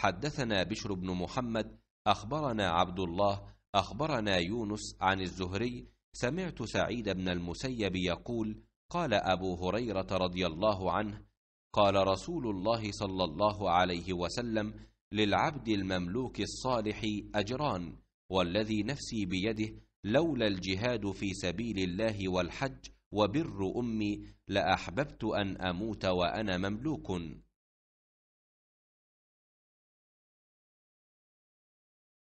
حدثنا بشر بن محمد اخبرنا عبد الله اخبرنا يونس عن الزهري سمعت سعيد بن المسيب يقول قال ابو هريره رضي الله عنه قال رسول الله صلى الله عليه وسلم للعبد المملوك الصالح اجران والذي نفسي بيده لولا الجهاد في سبيل الله والحج وبر امي لاحببت ان اموت وانا مملوك